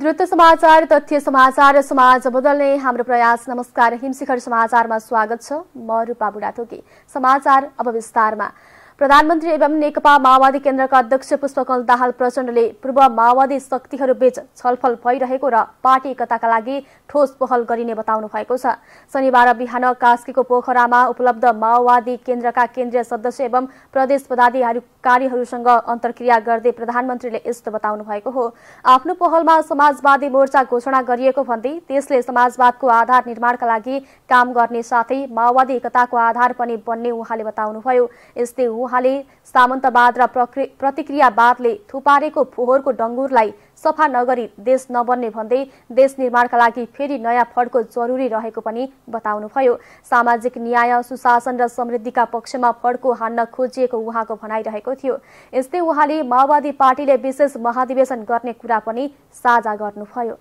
द्रुत समाचार तथ्य समाचार समाज बदल्ने हाम्रो प्रयास नमस्कार हिमशिखर समाचारमा स्वागत छ म रूपा बुढाथोकी समाचार अब विस्तारमा प्रधानमन्त्री एवं नेकपा माओवादी केन्द्रका अध्यक्ष पुष्पकमल दाहाल प्रचण्डले पूर्व माओवादी शक्तिहरूबीच छलफल भइरहेको र पार्टी एकताका लागि ठोस पहल गरिने बताउनु भएको छ शनिबार बिहान कास्कीको पोखरामा उपलब्ध माओवादी केन्द्रका केन्द्रीय सदस्य एवं प्रदेश पदाधिकारीहरूसँग अन्तर्क्रिया गर्दै प्रधानमन्त्रीले यस्तो बताउनु भएको हो आफ्नो पहलमा समाजवादी मोर्चा घोषणा गरिएको भन्दै त्यसले समाजवादको आधार निर्माणका लागि काम गर्ने साथै माओवादी एकताको आधार पनि बन्ने उहाँले बताउनुभयो यस्तै उहाँले सामन्तवाद र प्रतिक्रियावादले थुपारेको फोहोरको डङ्गुरलाई सफा नगरी देश नबन्ने भन्दै देश निर्माणका लागि फेरि नयाँ फड्को जरुरी रहेको पनि बताउनुभयो सामाजिक न्याय सुशासन र समृद्धिका पक्षमा फड्को हान्न खोजिएको उहाँको भनाइरहेको थियो यस्तै उहाँले माओवादी पार्टीले विशेष महाधिवेशन गर्ने कुरा पनि साझा गर्नुभयो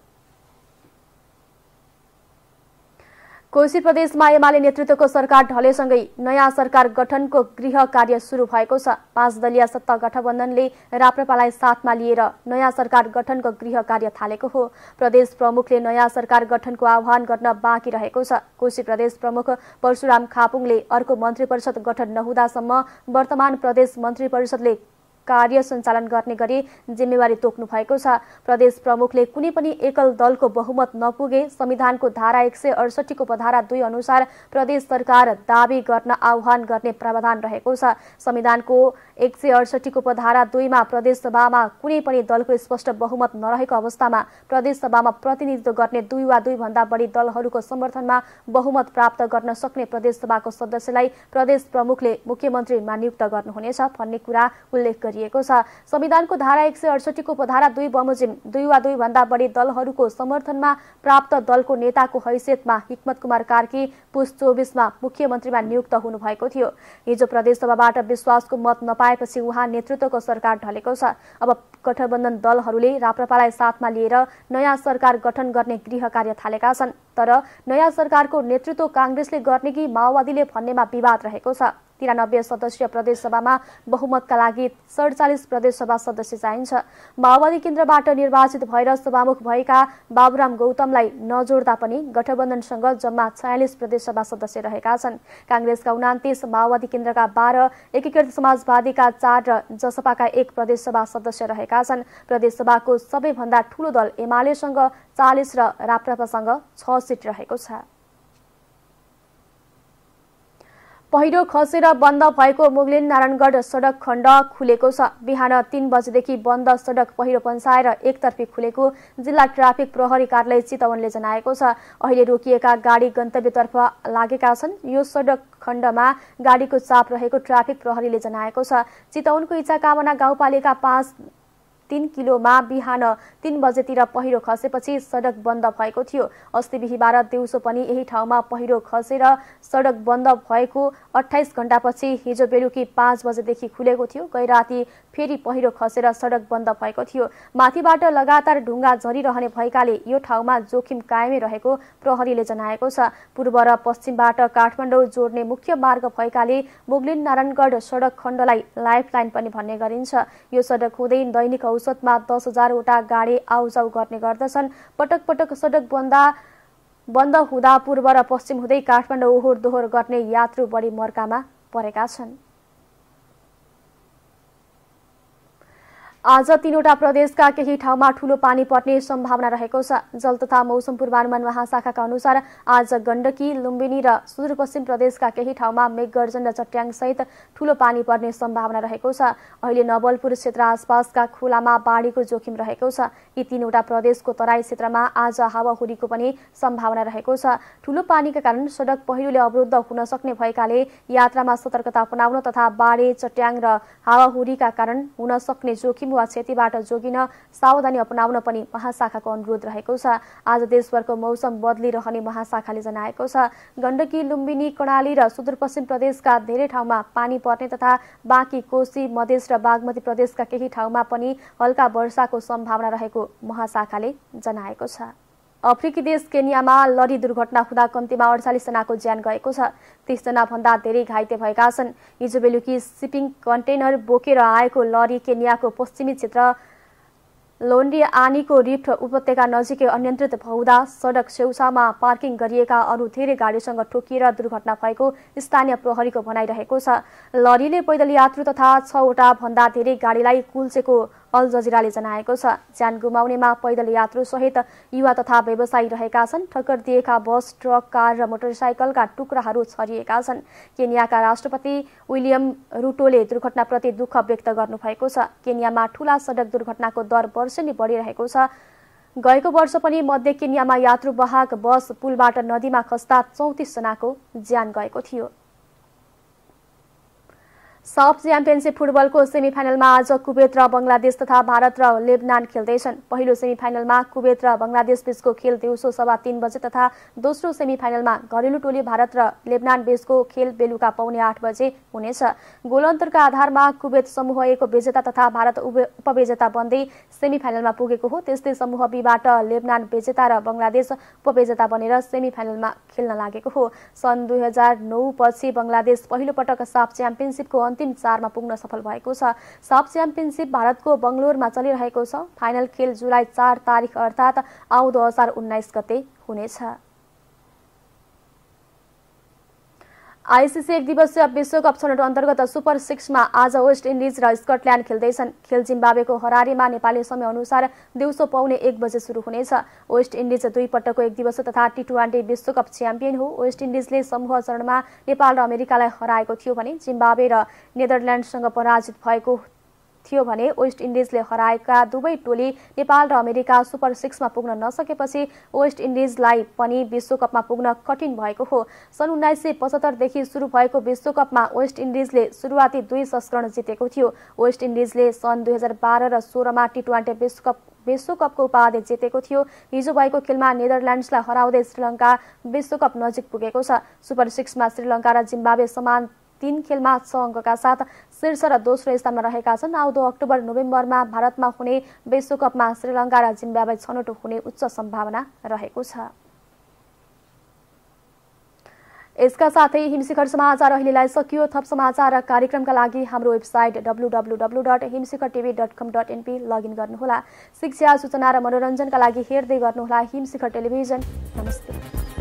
कोशी प्रदेशमा एमाले नेतृत्वको सरकार ढलेसँगै नयाँ सरकार गठनको गृह कार्य सुरु भएको छ पाँच दलीय सत्ता गठबन्धनले राप्रपालाई साथमा लिएर नयाँ सरकार गठनको गृह कार्य थालेको हो प्रदेश प्रमुखले नयाँ सरकार गठनको आह्वान गर्न बाँकी रहेको छ कोशी प्रदेश प्रमुख परशुराम खापुङले अर्को मन्त्री परिषद गठन नहुँदासम्म वर्तमान प्रदेश मन्त्री परिषदले कार्य सञ्चालन गर्ने गरी जिम्मेवारी तोक्नु भएको छ प्रदेश प्रमुखले कुनै पनि एकल दलको बहुमत नपुगे संविधानको धारा एक सय अडसठीको उपधारा दुई अनुसार प्रदेश सरकार दावी गर्न आह्वान गर्ने प्रावधान रहेको छ संविधानको एक सय अडसठीको उपधारा दुईमा सभामा कुनै पनि दलको स्पष्ट बहुमत नरहेको अवस्थामा प्रदेश सभामा प्रतिनिधित्व गर्ने दुई वा दुई भन्दा बढी दलहरूको समर्थनमा बहुमत प्राप्त गर्न सक्ने प्रदेश सभाको सदस्यलाई प्रदेश प्रमुखले मुख्यमन्त्रीमा नियुक्त गर्नुहुनेछ भन्ने कुरा उल्लेख गरियो गरिएको छ संविधानको धारा एक सय अडसठीको उपधारा दुई बमोजिम दुई वा दुई भन्दा बढी दलहरूको समर्थनमा प्राप्त दलको नेताको हैसियतमा हिक्मत कुमार कार्की पुस चौबिसमा मुख्यमन्त्रीमा नियुक्त हुनुभएको थियो हिजो प्रदेशसभाबाट विश्वासको मत नपाएपछि उहाँ नेतृत्वको सरकार ढलेको छ अब गठबन्धन दलहरूले राप्रपालाई साथमा लिएर नयाँ सरकार गठन गर्ने गृह कार्य थालेका छन् तर नयाँ सरकारको नेतृत्व काङ्ग्रेसले गर्ने कि माओवादीले भन्नेमा विवाद रहेको छ तिरानब्बे सदस्यीय प्रदेशसभामा बहुमतका लागि सडचालिस प्रदेशसभा सदस्य चाहिन्छ माओवादी केन्द्रबाट निर्वाचित भएर सभामुख भएका बाबुराम गौतमलाई नजोड्दा पनि गठबन्धनसँग जम्मा छयालिस प्रदेशसभा सदस्य रहेका छन् काङ्ग्रेसका उनातिस माओवादी केन्द्रका बाह्र एकीकृत समाजवादीका चार र जसपाका एक प्रदेशसभा सदस्य रहेका छन् प्रदेशसभाको सबैभन्दा ठूलो दल एमालेसँग चालिस र राप्रपासँग छ सुरक्षित रहेको छ पहिरो खसेर बन्द भएको मुगलिन नारायणगढ सडक खण्ड खुलेको छ बिहान तीन बजेदेखि बन्द सडक पहिरो पन्साएर एकतर्फी खुलेको जिल्ला ट्राफिक प्रहरी कार्यालय चितवनले जनाएको छ अहिले रोकिएका गाडी गन्तव्यतर्फ लागेका छन् यो सडक खण्डमा गाडीको चाप रहेको ट्राफिक प्रहरीले जनाएको छ चितवनको इच्छा कामना गाउँपालिका पाँच तिन किलोमा बिहान तिन बजेतिर पहिरो खसेपछि सडक बन्द भएको थियो अस्ति बिहिबार दिउँसो पनि यही ठाउँमा पहिरो खसेर सडक बन्द भएको अठाइस घण्टापछि हिजो बेलुकी पाँच बजेदेखि खुलेको थियो गै राति फेरि पहिरो खसेर सडक बन्द भएको थियो माथिबाट लगातार ढुङ्गा झरिरहने भएकाले यो ठाउँमा जोखिम कायमै रहेको प्रहरीले जनाएको छ पूर्व र पश्चिमबाट काठमाडौँ जोड्ने मुख्य मार्ग भएकाले मुगलिन नारायणगढ सडक खण्डलाई लाइफलाइन पनि भन्ने गरिन्छ यो सडक हुँदै दैनिक औसतमा दस हजारवटा गाडी आउजाउ गर्ने गर्दछन् पटक पटक सडक बन्दा बन्द हुँदा पूर्व र पश्चिम हुँदै काठमाडौँ ओहोर दोहोर गर्ने यात्रु बढी मर्कामा परेका छन् आज तीनवटा प्रदेशका केही ठाउँमा ठूलो पानी पर्ने सम्भावना रहेको छ जल तथा मौसम पूर्वानुमान महाशाखाका अनुसार आज गण्डकी लुम्बिनी र सुदूरपश्चिम प्रदेशका केही ठाउँमा मेघगर्जन र चट्याङसहित ठूलो पानी पर्ने सम्भावना रहेको छ अहिले नवलपुर क्षेत्र आसपासका खोलामा बाढीको जोखिम रहेको छ यी तीनवटा प्रदेशको तराई क्षेत्रमा आज हावाहुरीको पनि सम्भावना रहेको छ ठूलो पानीका कारण सडक पहिरोले अवरुद्ध हुन सक्ने भएकाले यात्रामा सतर्कता अपनाउन तथा बाढे चट्याङ र हावाहुरीका कारण हुन सक्ने जोखिम बोटिङ वा क्षतिबाट जोगिन सावधानी अपनाउन पनि महाशाखाको अनुरोध रहेको छ आज देशभरको मौसम बदलिरहने महाशाखाले जनाएको छ गण्डकी लुम्बिनी कर्णाली र सुदूरपश्चिम प्रदेशका धेरै ठाउँमा पानी पर्ने तथा बाँकी कोशी मधेस र बागमती प्रदेशका केही ठाउँमा पनि हल्का वर्षाको सम्भावना रहेको महाशाखाले जनाएको छ अफ्रिकी देश केनियामा लडी दुर्घटना हुँदा कम्तीमा अडचालिसजनाको ज्यान गएको छ तीसजनाभन्दा धेरै घाइते भएका छन् हिजो बेलुकी सिपिङ कन्टेनर बोकेर आएको लडी केनियाको पश्चिमी क्षेत्र लोन्डी आनीको रिफ्ट उपत्यका नजिकै अनियन्त्रित भउँदा सडक छेउछाउमा पार्किङ गरिएका अरू धेरै गाडीसँग ठोकिएर दुर्घटना भएको स्थानीय प्रहरीको भनाइरहेको छ लरीले पैदल यात्रु तथा छवटा भन्दा धेरै गाडीलाई कुल्चेको अल जजिराले जनाएको छ ज्यान गुमाउनेमा पैदल सहित युवा तथा व्यवसायी रहेका छन् ठक्कर दिएका बस ट्रक कार र मोटरसाइकलका टुक्राहरू छरिएका छन् केनियाका राष्ट्रपति विलियम रुटोले दुर्घटनाप्रति दुःख व्यक्त गर्नुभएको छ केनियामा ठूला सडक दुर्घटनाको दर वर्षले बढिरहेको छ गएको वर्ष पनि मध्य केनियामा यात्रुवाहक बस पुलबाट नदीमा खस्दा चौतिसजनाको ज्यान गएको थियो सब च्याम्पियनसिप फुटबलको सेमी आज कुवेत र बङ्गलादेश तथा भारत र लेबनान खेल्दैछन् पहिलो सेमी कुवेत र बङ्गलादेश बीचको खेल दिउँसो सभा तीन बजे तथा दोस्रो सेमी फाइनलमा घरेलु टोली भारत र लेबनान बीचको खेल बेलुका पाउने आठ बजे हुनेछ गोलन्तरका आधारमा कुवेत समूह एको विजेता तथा भारत उपविजेता बन्दै सेमी पुगेको हो त्यस्तै समूह बीबाट लेबनान विजेता र बङ्गलादेश उपविजेता बनेर सेमी फाइनलमा खेल्न लागेको हो सन् दुई हजार नौ पछि बङ्गलादेश पहिलो पटक साफ च्याम्पियनसिपको अन्त अन्तिम चारमा पुग्न सफल भएको छ सब च्याम्पियनसिप भारतको बङ्गलोरमा चलिरहेको छ फाइनल खेल जुलाई चार तारिक अर्थात् आउँदो हजार उन्नाइस गते हुनेछ आइसिसी एक दिवसीय विश्वकप छनौट अन्तर्गत सुपर सिक्समा आज वेस्ट इन्डिज र स्कटल्यान्ड खेल्दैछन् खेल जिम्बावेको हरारीमा नेपाली समयअनुसार दिउँसो पाउने एक बजे सुरु हुनेछ वेस्ट इन्डिज दुई पटकको एक दिवसीय तथा टी ट्वेन्टी विश्वकप च्याम्पियन हो वेस्ट इन्डिजले समूह चरणमा नेपाल र अमेरिकालाई हराएको थियो भने जिम्बावे र नेदरल्यान्डसँग पराजित भएको थियो भने वेस्ट इन्डिजले हराएका दुवै टोली नेपाल र अमेरिका सुपर सिक्समा पुग्न नसकेपछि वेस्ट इन्डिजलाई पनि विश्वकपमा पुग्न कठिन भएको हो सन् उन्नाइस सय पचहत्तरदेखि सुरु भएको विश्वकपमा वेस्ट इन्डिजले सुरुवाती दुई संस्करण जितेको थियो वेस्ट इन्डिजले सन् दुई हजार बाह्र र सोह्रमा टी ट्वेन्टी विश्वकप विश्वकपको उपाधि जितेको थियो हिजो भएको खेलमा नेदरल्यान्ड्सलाई हराउँदै श्रीलङ्का विश्वकप नजिक पुगेको छ सुपर सिक्समा श्रीलङ्का र जिम्बावे समान तीन खेलमा छ अङ्कका साथ शीर्ष र दोस्रो स्थानमा रहेका छन् आउँदो अक्टोबर नोभेम्बरमा भारतमा हुने विश्वकपमा श्रीलङ्का र जिम्बावे छनौट हुने उच्च सम्भावना रहेको छ यसका साथै हिमशिखर समाचार अहिलेलाई सकियो थप समाचार र कार्यक्रमका लागि हाम्रो website WWW dot Himshikhar TV dot com dot NP login गर्नुहोला शिक्षा सूचना र मनोरञ्जनका लागि हेर्दै गर्नुहोला हिमशिखर टेलिभिजन नमस्ते